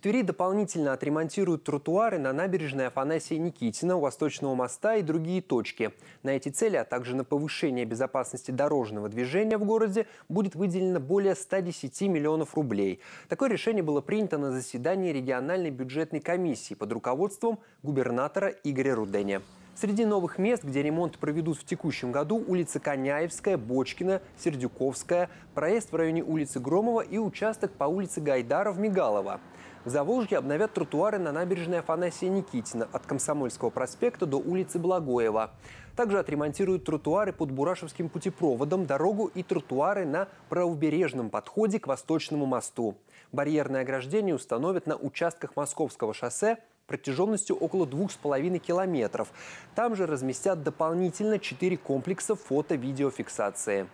В Твери дополнительно отремонтируют тротуары на набережной Афанасия Никитина, у Восточного моста и другие точки. На эти цели, а также на повышение безопасности дорожного движения в городе будет выделено более 110 миллионов рублей. Такое решение было принято на заседании региональной бюджетной комиссии под руководством губернатора Игоря Руденя. Среди новых мест, где ремонт проведут в текущем году, улица Коняевская, Бочкина, Сердюковская, проезд в районе улицы Громова и участок по улице Гайдара в Мигалово. В Заволжье обновят тротуары на набережной Афанасия Никитина от Комсомольского проспекта до улицы Благоева. Также отремонтируют тротуары под Бурашевским путепроводом, дорогу и тротуары на правобережном подходе к Восточному мосту. Барьерное ограждение установят на участках Московского шоссе протяженностью около 2,5 километров. Там же разместят дополнительно 4 комплекса фото-видеофиксации.